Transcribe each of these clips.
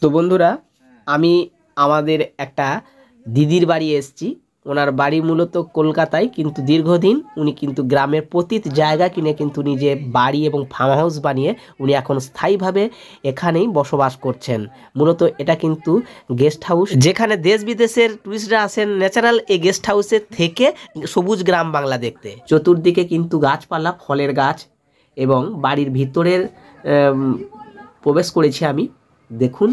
তো বন্ধুরা আমি আমাদের একটা দিদির বাড়ি এসছি ওনার বাড়ি মূলত কলকাতায় কিন্তু দীর্ঘদিন উনি কিন্তু গ্রামের প্রতিত জায়গা কিনে কিন্তু নিজে বাড়ি এবং ফার্ম হাউস বানিয়ে উনি এখন স্থায়ীভাবে এখানেই বসবাস করছেন মূলত এটা কিন্তু গেস্ট হাউস যেখানে দেশ বিদেশের টুরিস্টরা আসেন ন্যাচারাল এই গেস্ট হাউসে থেকে সবুজ গ্রাম বাংলা দেখতে চতুর্দিকে কিন্তু গাছপালা ফলের গাছ এবং বাড়ির ভিতরের প্রবেশ করেছি আমি দেখুন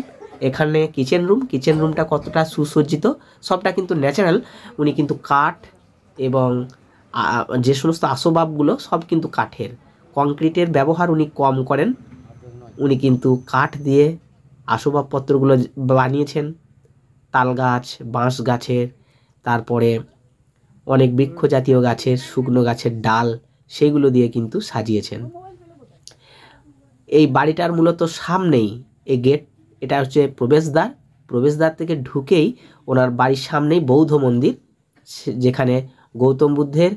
এখানে কিচেন রুম কিচেন রুমটা কতটা সুসজ্জিত সবটা কিন্তু ন্যাচারাল উনি কিন্তু কাঠ এবং যে সমস্ত আসবাবগুলো সব কিন্তু কাঠের কংক্রিটের ব্যবহার উনি কম করেন উনি কিন্তু কাঠ দিয়ে আসবাবপত্রগুলো বানিয়েছেন তাল গাছ বাঁশ গাছের তারপরে অনেক বৃক্ষ জাতীয় গাছের শুকনো গাছের ডাল সেইগুলো দিয়ে কিন্তু সাজিয়েছেন এই বাড়িটার মূলত সামনেই এই গেট এটা হচ্ছে প্রবেশদ্বার প্রবেশদ্বার থেকে ঢুকেই ওনার বাড়ির সামনেই বৌদ্ধ মন্দির যেখানে গৌতম বুদ্ধের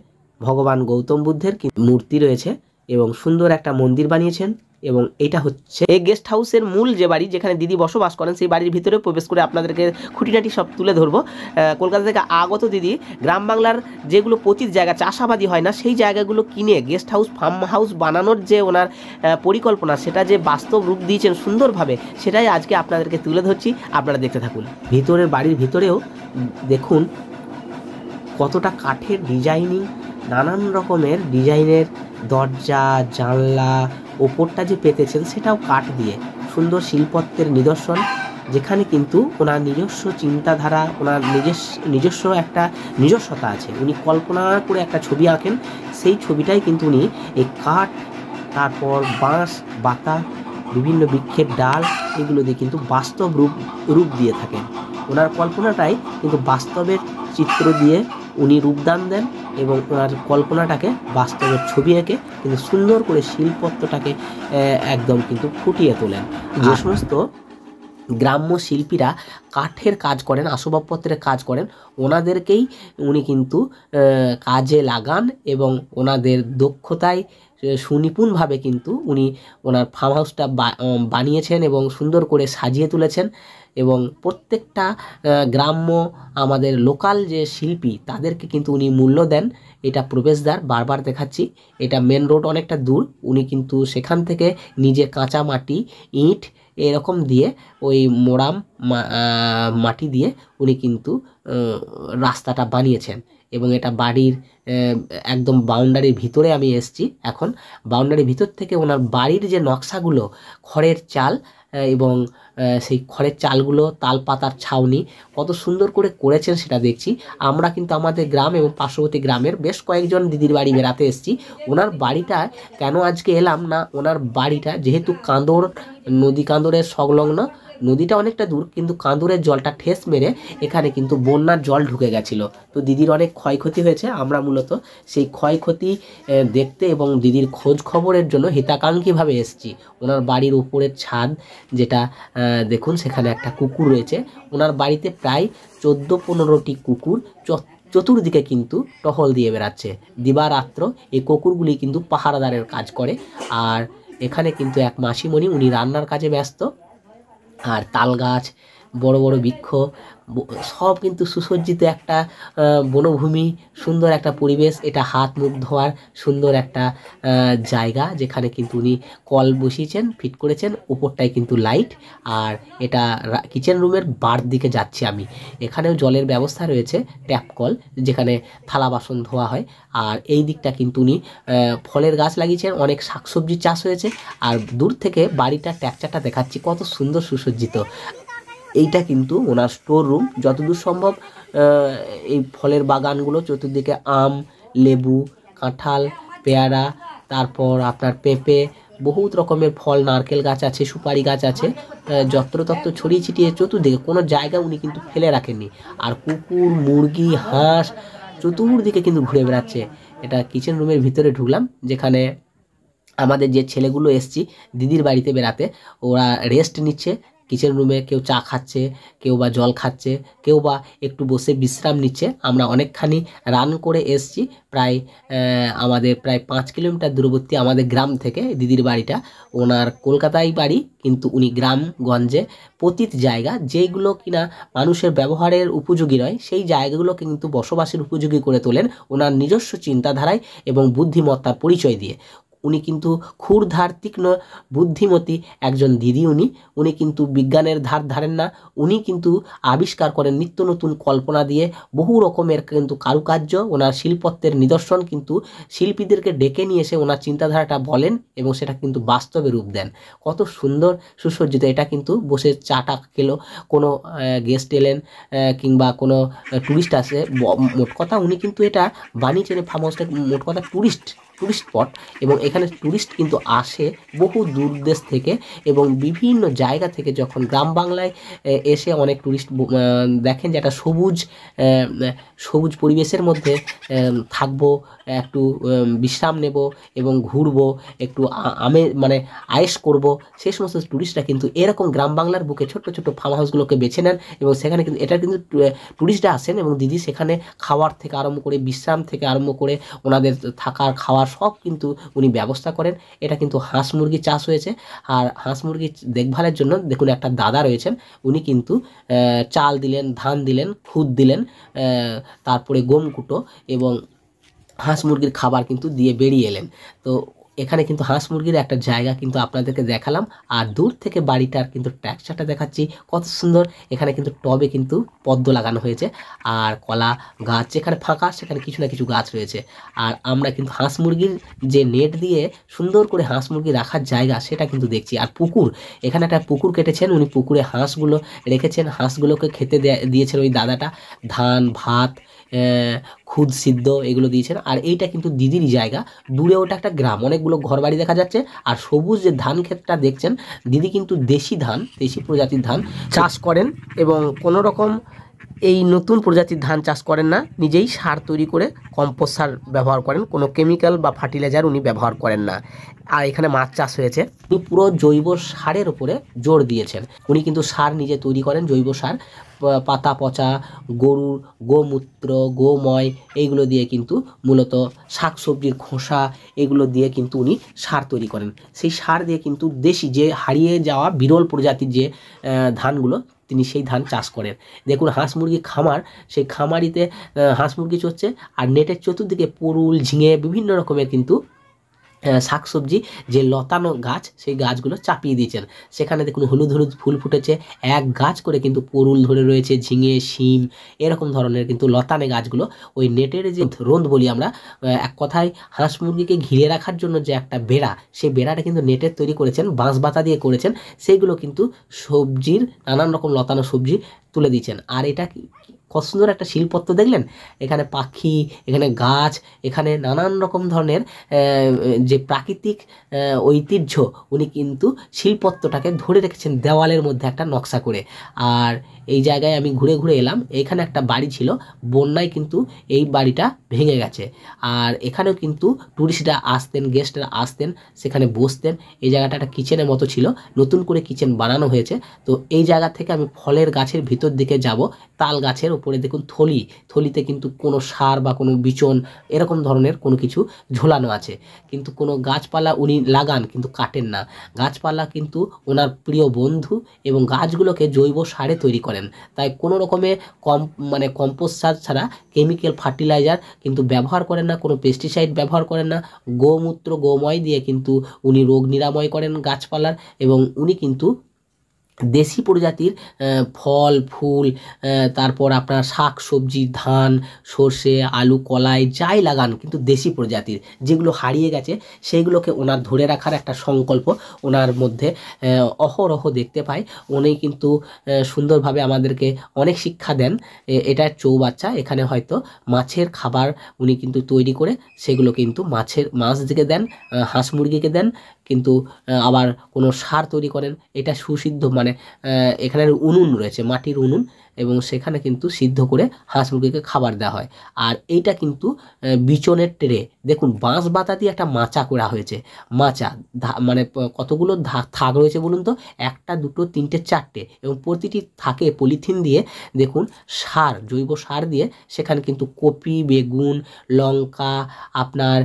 ভগবান গৌতম বুদ্ধের মূর্তি রয়েছে এবং সুন্দর একটা মন্দির বানিয়েছেন এবং এটা হচ্ছে এই গেস্ট হাউসের মূল যে বাড়ি যেখানে দিদি বসবাস করেন সেই বাড়ির ভিতরে প্রবেশ করে আপনাদেরকে খুঁটিনাটি সব তুলে ধরবো কলকাতা থেকে আগত দিদি গ্রাম বাংলার যেগুলো পঁচিশ জায়গা চাষাবাদী হয় না সেই জায়গাগুলো কিনে গেস্ট হাউস ফার্ম হাউস বানানোর যে ওনার পরিকল্পনা সেটা যে বাস্তব রূপ দিয়েছেন সুন্দরভাবে সেটাই আজকে আপনাদেরকে তুলে ধরছি আপনারা দেখতে থাকুন ভিতরের বাড়ির ভিতরেও দেখুন কতটা কাঠের ডিজাইনিং নানান রকমের ডিজাইনের দরজা জানলা ওপরটা যে পেতেছেন সেটাও কাঠ দিয়ে সুন্দর শিল্পত্বের নিদর্শন যেখানে কিন্তু ওনার নিজস্ব চিন্তাধারা ওনার নিজস্ব নিজস্ব একটা নিজস্বতা আছে উনি কল্পনা করে একটা ছবি আঁকেন সেই ছবিটাই কিন্তু উনি এই কাঠ তারপর বাঁশ বাতা বিভিন্ন বৃক্ষের ডাল এগুলো দিয়ে কিন্তু বাস্তব রূপ রূপ দিয়ে থাকেন ওনার কল্পনাটাই কিন্তু বাস্তবের চিত্র দিয়ে উনি রূপদান দেন এবং ওনার কল্পনাটাকে বাস্তবের ছবি এঁকে কিন্তু সুন্দর করে শিল্পত্বটাকে একদম কিন্তু ফুটিয়ে তোলেন যে সমস্ত গ্রাম্য শিল্পীরা কাঠের কাজ করেন আসবাবপত্রের কাজ করেন ওনাদেরকেই উনি কিন্তু কাজে লাগান এবং ওনাদের দক্ষতায় সুনিপুণভাবে কিন্তু উনি ওনার ফার্ম হাউসটা বানিয়েছেন এবং সুন্দর করে সাজিয়ে তুলেছেন এবং প্রত্যেকটা গ্রাম্য আমাদের লোকাল যে শিল্পী তাদেরকে কিন্তু উনি মূল্য দেন এটা প্রবেশদ্বার বারবার দেখাচ্ছি এটা মেন রোড অনেকটা দূর উনি কিন্তু সেখান থেকে নিজে কাঁচা মাটি ইট এরকম দিয়ে ওই মোরাম মাটি দিয়ে উনি কিন্তু রাস্তাটা বানিয়েছেন এবং এটা বাড়ির একদম বাউন্ডারির ভিতরে আমি এসছি এখন বাউন্ডারির ভিতর থেকে ওনার বাড়ির যে নকশাগুলো খড়ের চাল এবং সেই খড়ের চালগুলো তাল পাতার ছাউনি কত সুন্দর করে করেছেন সেটা দেখছি আমরা কিন্তু আমাদের গ্রাম এবং পার্শ্ববর্তী গ্রামের বেশ কয়েকজন দিদির বাড়ি বেড়াতে এসেছি ওনার বাড়িটা কেন আজকে এলাম না ওনার বাড়িটা যেহেতু কাঁদর নদী কাঁদরের সংলগ্ন নদীটা অনেকটা দূর কিন্তু কাঁদুরের জলটা ঠেস মেরে এখানে কিন্তু বন্যার জল ঢুকে গেছিলো তো দিদির অনেক ক্ষয়ক্ষতি হয়েছে আমরা মূলত সেই ক্ষয়ক্ষতি দেখতে এবং দিদির খোঁজ খবরের জন্য হিতাকাঙ্ক্ষীভাবে এসেছি ওনার বাড়ির উপরের ছাদ যেটা দেখুন সেখানে একটা কুকুর রয়েছে ওনার বাড়িতে প্রায় চোদ্দো পনেরোটি কুকুর চতুর্দিকে কিন্তু টহল দিয়ে বেড়াচ্ছে দিবারাত্র এই কুকুরগুলি কিন্তু পাহারাদারের কাজ করে আর এখানে কিন্তু এক মাসিমণি উনি রান্নার কাজে ব্যস্ত আর তাল গাছ বড় বড় বৃক্ষ সব কিন্তু সুসজ্জিত একটা বনভূমি সুন্দর একটা পরিবেশ এটা হাত মুখ ধোয়ার সুন্দর একটা জায়গা যেখানে কিন্তু উনি কল বসিয়েছেন ফিট করেছেন ওপরটায় কিন্তু লাইট আর এটা কিচেন রুমের বার দিকে যাচ্ছি আমি এখানেও জলের ব্যবস্থা রয়েছে ট্যাপ কল যেখানে থালা বাসন ধোয়া হয় আর এই দিকটা কিন্তু উনি ফলের গাছ লাগিয়েছেন অনেক শাকসবজি চাষ হয়েছে আর দূর থেকে বাড়িটার ট্যাকচারটা দেখাচ্ছি কত সুন্দর সুসজ্জিত এইটা কিন্তু ওনার স্টোর রুম যতদূর সম্ভব এই ফলের বাগানগুলো চতুর্দিকে আম লেবু কাঁঠাল পেয়ারা তারপর আপনার পেঁপে বহুত রকমের ফল নারকেল গাছ আছে সুপারি গাছ আছে যত্রতত্র ছড়িয়ে ছিটিয়ে চতুর্দিকে কোনো জায়গা উনি কিন্তু ফেলে রাখেননি আর কুকুর মুরগি হাঁস চতুর্দিকে কিন্তু ঘুরে বেড়াচ্ছে এটা কিচেন রুমের ভিতরে ঢুকলাম যেখানে আমাদের যে ছেলেগুলো এসছি দিদির বাড়িতে বেড়াতে ওরা রেস্ট নিচ্ছে কিচেন রুমে কেউ চা খাচ্ছে কেউ বা জল খাচ্ছে কেউ বা একটু বসে বিশ্রাম নিচ্ছে আমরা অনেকখানি রান করে এসছি প্রায় আমাদের প্রায় পাঁচ কিলোমিটার দূরবর্তী আমাদের গ্রাম থেকে দিদির বাড়িটা ওনার কলকাতায় বাড়ি কিন্তু উনি গ্রাম গঞ্জে পতিত জায়গা যেগুলো কিনা মানুষের ব্যবহারের উপযোগী নয় সেই জায়গাগুলো কিন্তু বসবাসের উপযোগী করে তোলেন ওনার নিজস্ব চিন্তাধারায় এবং বুদ্ধিমত্তার পরিচয় দিয়ে উনি কিন্তু ক্ষুরধার তীক্ষ্ণ বুদ্ধিমতী একজন দিদি উনি উনি কিন্তু বিজ্ঞানের ধার ধারেন না উনি কিন্তু আবিষ্কার করেন নিত্য নতুন কল্পনা দিয়ে বহু রকমের কিন্তু কারুকার্য ওনার শিল্পত্বের নিদর্শন কিন্তু শিল্পীদেরকে ডেকে নিয়ে এসে ওনার চিন্তাধারাটা বলেন এবং সেটা কিন্তু বাস্তবে রূপ দেন কত সুন্দর সুসজ্জিত এটা কিন্তু বসে চাটা খেলো কোনো গেস্ট এলেন কিংবা কোনো টুরিস্ট আসে মোট কথা উনি কিন্তু এটা বানিয়েছেন ফার্ম হাউসটা মোট কথা টুরিস্ট টুরিস্ট স্পট এবং এখানে ট্যুরিস্ট কিন্তু আসে বহু দূর দেশ থেকে এবং বিভিন্ন জায়গা থেকে যখন গ্রাম বাংলায় এসে অনেক ট্যুরিস্ট দেখেন যে একটা সবুজ সবুজ পরিবেশের মধ্যে থাকবো একটু বিশ্রাম নেব এবং ঘুরবো একটু আমে মানে আয়েস করব সে সমস্ত টুরিস্টরা কিন্তু এরকম গ্রাম বাংলার বুকে ছোট্ট ছোট ফার্ম হাউসগুলোকে বেছে নেন এবং সেখানে কিন্তু এটা কিন্তু ট্যুরিস্টরা আসেন এবং দিদি সেখানে খাওয়ার থেকে আরম্ভ করে বিশ্রাম থেকে আরম্ভ করে ওনাদের থাকার খাওয়ার সব কিন্তু উনি ব্যবস্থা করেন এটা কিন্তু হাঁস মুরগি চাষ হয়েছে আর হাঁস মুরগি দেখভালের জন্য দেখুন একটা দাদা রয়েছেন উনি কিন্তু চাল দিলেন ধান দিলেন খুদ দিলেন তারপরে গম কুটো এবং হাঁস মুরগির খাবার কিন্তু দিয়ে বেরিয়ে এলেন তো এখানে কিন্তু হাঁস মুরগির একটা জায়গা কিন্তু আপনাদেরকে দেখালাম আর দূর থেকে বাড়িটার কিন্তু ট্যাক্সচারটা দেখাচ্ছি কত সুন্দর এখানে কিন্তু টবে কিন্তু পদ্ম লাগানো হয়েছে আর কলা গাছ যেখানে ফাঁকা সেখানে কিছু না কিছু গাছ রয়েছে আর আমরা কিন্তু হাঁস মুরগির যে নেট দিয়ে সুন্দর করে হাঁস মুরগি রাখার জায়গা সেটা কিন্তু দেখছি আর পুকুর এখানে একটা পুকুর কেটেছেন উনি পুকুরে হাঁসগুলো রেখেছেন হাঁসগুলোকে খেতে দিয়েছেন ওই দাদাটা ধান ভাত খুদ সিদ্ধ এগুলো দিয়েছেন আর এইটা কিন্তু দিদিরই জায়গা দূরে ওটা একটা গ্রাম অনেকগুলো ঘরবাড়ি দেখা যাচ্ছে আর সবুজ যে ধান ক্ষেতটা দেখছেন দিদি কিন্তু দেশি ধান দেশি প্রজাতির ধান চাষ করেন এবং কোনো রকম এই নতুন প্রজাতির ধান চাষ করেন না নিজেই সার তৈরি করে কম্পোস্ট সার ব্যবহার করেন কোনো কেমিক্যাল বা ফার্টিলাইজার উনি ব্যবহার করেন না আর এখানে মাছ চাষ হয়েছে উনি পুরো জৈব সারের উপরে জোর দিয়েছেন উনি কিন্তু সার নিজে তৈরি করেন জৈব সার পাতা পচা গরুর গোমূত্র গোময় এইগুলো দিয়ে কিন্তু মূলত শাকসবজির খোসা এগুলো দিয়ে কিন্তু উনি সার তৈরি করেন সেই সার দিয়ে কিন্তু দেশি যে হারিয়ে যাওয়া বিরল প্রজাতির যে ধানগুলো তিনি সেই ধান চাষ করেন দেখুন হাঁস মুরগি খামার সেই খামারিতে হাঁস মুরগি চড়ছে আর নেটের চতুর্দিকে পুরুল ঝিঙে বিভিন্ন রকমের কিন্তু শাকসবজি যে লতানো গাছ সেই গাছগুলো চাপিয়ে দিয়েছেন সেখানে দেখুন হলুদ হলুদ ফুল ফুটেছে এক গাছ করে কিন্তু পরুল ধরে রয়েছে ঝিঙে শিম এরকম ধরনের কিন্তু লতানে গাছগুলো ওই নেটের যে রোদ বলি আমরা এক কথায় হাঁস মুরগিকে ঘিরে রাখার জন্য যে একটা বেড়া সেই বেড়াটা কিন্তু নেটের তৈরি করেছেন বাঁশ বাতা দিয়ে করেছেন সেইগুলো কিন্তু সবজির নানান রকম লতানো সবজি তুলে দিয়েছেন আর এটা কত সুন্দর একটা শিল্পত্ব দেখলেন এখানে পাখি এখানে গাছ এখানে নানান রকম ধরনের যে প্রাকৃতিক ঐতিহ্য উনি কিন্তু শিল্পত্বটাকে ধরে রেখেছেন দেওয়ালের মধ্যে একটা নকশা করে আর এই জায়গায় আমি ঘুরে ঘুরে এলাম এখানে একটা বাড়ি ছিল বন্যায় কিন্তু এই বাড়িটা ভেঙে গেছে আর এখানেও কিন্তু টুরিস্টরা আসতেন গেস্টরা আসতেন সেখানে বসতেন এই জায়গাটা একটা কিচেনের মতো ছিল নতুন করে কিচেন বানানো হয়েছে তো এই জায়গা থেকে আমি ফলের গাছের ভিতর দিকে যাব তাল গাছের উপরে দেখুন থলি থলিতে কিন্তু কোনো সার বা কোনো বিচন এরকম ধরনের কোনো কিছু ঝোলানো আছে কিন্তু কোনো গাছপালা উনি লাগান কিন্তু কাটেন না গাছপালা কিন্তু ওনার প্রিয় বন্ধু এবং গাছগুলোকে জৈব সারে তৈরি করে করেন তাই কোনো রকমে কম মানে কম্পোস্ট সার ছাড়া কেমিক্যাল ফার্টিলাইজার কিন্তু ব্যবহার করেন না কোনো পেস্টিসাইড ব্যবহার করেন না গোমূত্র গোময় দিয়ে কিন্তু উনি রোগ নিরাময় করেন গাছপালার এবং উনি কিন্তু দেশি প্রজাতির ফল ফুল তারপর আপনার শাক সবজি ধান সর্ষে আলু কলাই যাই লাগান কিন্তু দেশি প্রজাতির যেগুলো হারিয়ে গেছে সেইগুলোকে ওনার ধরে রাখার একটা সংকল্প ওনার মধ্যে অহরহ দেখতে পাই উনি কিন্তু সুন্দরভাবে আমাদেরকে অনেক শিক্ষা দেন এটা চৌবাচ্চা এখানে হয়তো মাছের খাবার উনি কিন্তু তৈরি করে সেগুলো কিন্তু মাছের মাছ দিকে দেন হাঁস মুরগিকে দেন কিন্তু আবার কোনো সার তৈরি করেন এটা সুসিদ্ধ মানে এখানের উনুন রয়েছে মাটির উনুন এবং সেখানে কিন্তু সিদ্ধ করে হাঁস মুরগিকে খাবার দেওয়া হয় আর এইটা কিন্তু বিচনের ট্রে দেখুন বাঁশ বাতা দিয়ে একটা মাচা করা হয়েছে মাচা মানে কতগুলো থাক রয়েছে বলুন তো একটা দুটো তিনটে চারটে এবং প্রতিটি থাকে পলিথিন দিয়ে দেখুন সার জৈব সার দিয়ে সেখানে কিন্তু কপি বেগুন লঙ্কা আপনার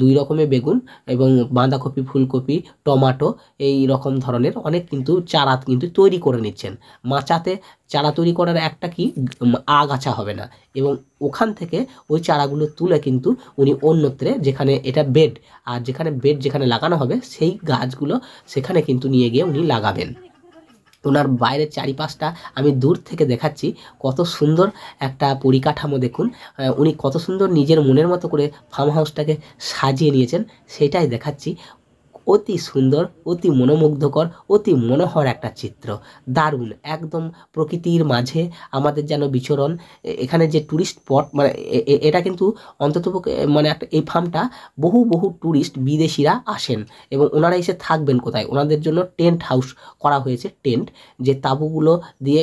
দুই রকমের বেগুন এবং বাঁধাকপি ফুলকপি টমাটো এই রকম ধরনের অনেক কিন্তু চারা কিন্তু তৈরি করে নিচ্ছেন মাচাতে চারা তৈরি করার একটা কি আগাছা হবে না এবং ওখান থেকে ওই চারাগুলো তুলে কিন্তু উনি অন্যত্রে যেখানে এটা বেড আর যেখানে বেড যেখানে লাগানো হবে সেই গাছগুলো সেখানে কিন্তু নিয়ে গিয়ে উনি লাগাবেন ওনার বাইরের চারিপাশটা আমি দূর থেকে দেখাচ্ছি কত সুন্দর একটা পরিকাঠামো দেখুন উনি কত সুন্দর নিজের মনের মতো করে ফার্ম হাউসটাকে সাজিয়ে নিয়েছেন সেটাই দেখাচ্ছি অতি সুন্দর অতি মনোমুগ্ধকর অতি মনোহর একটা চিত্র দারুণ একদম প্রকৃতির মাঝে আমাদের যেন বিচরণ এখানে যে ট্যুরিস্ট স্পট মানে এটা কিন্তু অন্ততপক্ষে মানে একটা এই ফার্মটা বহু বহু ট্যুরিস্ট বিদেশিরা আসেন এবং ওনারা এসে থাকবেন কোথায় ওনাদের জন্য টেন্ট হাউস করা হয়েছে টেন্ট যে তাঁবুগুলো দিয়ে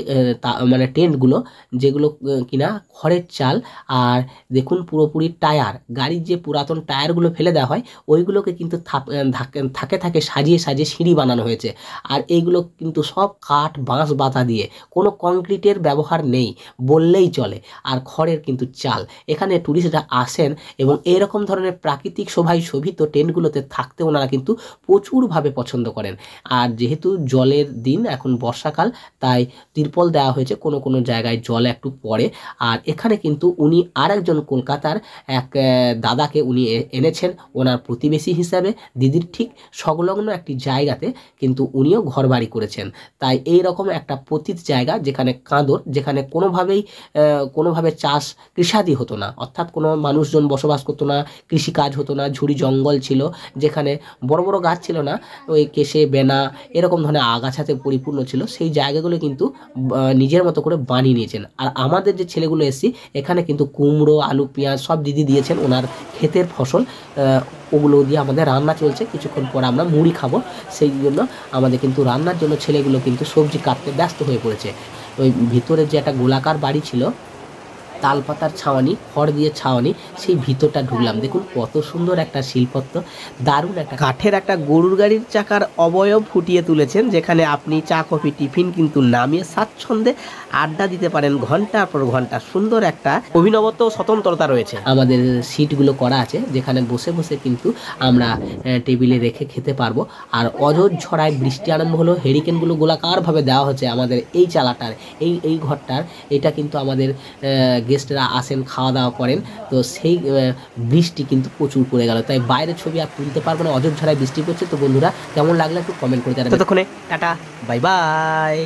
মানে টেন্টগুলো যেগুলো কিনা খড়ের চাল আর দেখুন পুরোপুরি টায়ার গাড়ির যে পুরাতন টায়ারগুলো ফেলে দেওয়া হয় ওইগুলোকে কিন্তু থাপ থাকে থাকে সাজিয়ে সাজিয়ে সিঁড়ি বানানো হয়েছে আর এইগুলো কিন্তু সব কাঠ বাঁশ বাতা দিয়ে কোনো কংক্রিটের ব্যবহার নেই বললেই চলে আর খড়ের কিন্তু চাল এখানে ট্যুরিস্টরা আসেন এবং এরকম ধরনের প্রাকৃতিক শোভায় শোভিত টেন্টগুলোতে থাকতে ওনারা কিন্তু প্রচুরভাবে পছন্দ করেন আর যেহেতু জলের দিন এখন বর্ষাকাল তাই তিরপল দেওয়া হয়েছে কোনো কোনো জায়গায় জল একটু পড়ে আর এখানে কিন্তু উনি আর একজন কলকাতার এক দাদাকে উনি এনেছেন ওনার প্রতিবেশী হিসাবে দিদির ঠিক সংলগ্ন একটি জায়গাতে কিন্তু উনিও ঘরবাড়ি করেছেন তাই এই রকম একটা পতিত জায়গা যেখানে কাঁদর যেখানে কোনোভাবেই কোনোভাবে চাষ কৃষাদি হতো না অর্থাৎ কোনো মানুষজন বসবাস করতো না কৃষিকাজ হতো না ঝুড়ি জঙ্গল ছিল যেখানে বড় বড় গাছ ছিল না ওই কেশে বেনা এরকম ধরনের আগাছাতে পরিপূর্ণ ছিল সেই জায়গাগুলো কিন্তু নিজের মতো করে বানিয়ে নিয়েছেন আর আমাদের যে ছেলেগুলো এসছি এখানে কিন্তু কুমড়ো আলু পেঁয়াজ সব দিদি দিয়েছেন ওনার ক্ষেতের ফসল ওগুলো দিয়ে আমাদের রান্না চলছে কিছুক্ষণ পর আমরা মুড়ি খাবো সেই জন্য আমাদের কিন্তু রান্নার জন্য ছেলেগুলো কিন্তু সবজি কাটতে ব্যস্ত হয়ে পড়েছে ওই ভিতরে যে একটা গোলাকার বাড়ি ছিল তালপাতার ছাওয়ানি খড় দিয়ে ছাওয়ানি সেই ভিতরটা ঢুকলাম দেখুন কত সুন্দর একটা শিল্পত্ব দারুণ একটা কাঠের একটা গরুর গাড়ির চাকার অবয়ব ফুটিয়ে তুলেছেন যেখানে আপনি চা কফি টিফিন কিন্তু নামিয়ে স্বাচ্ছন্দ্যে আড্ডা দিতে পারেন ঘন্টার পর ঘন্টা সুন্দর একটা অভিনবত্ব স্বতন্ত্রতা রয়েছে আমাদের সিটগুলো করা আছে যেখানে বসে বসে কিন্তু আমরা টেবিলে রেখে খেতে পারবো আর অজর ঝড়ায় বৃষ্টি আরম্ভ হলো হেরিকেনগুলো গোলাকারভাবে দেওয়া হচ্ছে আমাদের এই চালাটার এই এই ঘরটার এটা কিন্তু আমাদের গেস্টরা আসেন খাওয়া দাওয়া করেন তো সেই বৃষ্টি কিন্তু প্রচুর পড়ে গেল তাই বাইরের ছবি আর তুলতে পারবো না অজর ঝড়ায় বৃষ্টি পড়ছে তো বন্ধুরা কেমন লাগলে একটু কমেন্ট করে জানাবেন ততক্ষণে টাটা বাই বাই